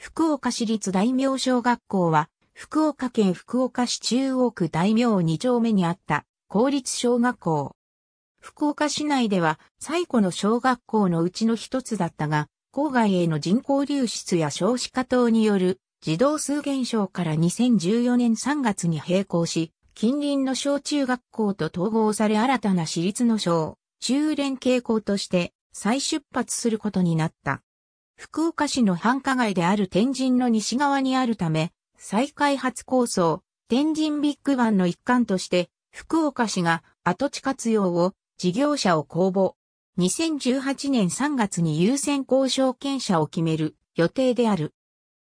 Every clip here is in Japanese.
福岡市立大名小学校は、福岡県福岡市中央区大名2丁目にあった公立小学校。福岡市内では最古の小学校のうちの一つだったが、郊外への人口流出や少子化等による児童数減少から2014年3月に閉校し、近隣の小中学校と統合され新たな市立の小、中連携校として再出発することになった。福岡市の繁華街である天神の西側にあるため、再開発構想、天神ビッグバンの一環として、福岡市が跡地活用を事業者を公募。2018年3月に優先交渉権者を決める予定である。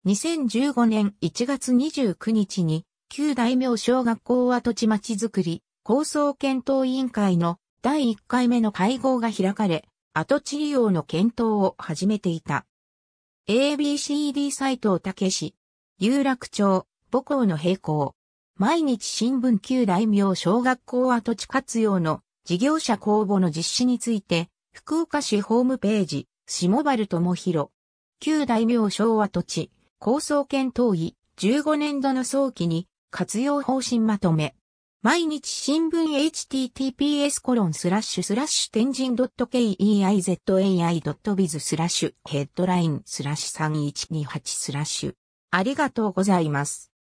2015年1月29日に、旧大名小学校跡地まちづくり構想検討委員会の第1回目の会合が開かれ、跡地利用の検討を始めていた。ABCD サイトをたけし、有楽町、母校の閉校。毎日新聞旧大名小学校跡地活用の事業者公募の実施について、福岡市ホームページ、下原智弘。旧大名小跡地、構想検討委15年度の早期に活用方針まとめ。毎日新聞 https コロンスラッシュスラッシュ天神 .keizai.biz スラッシュヘッドラインスラッシュ3128スラッシュありがとうございます。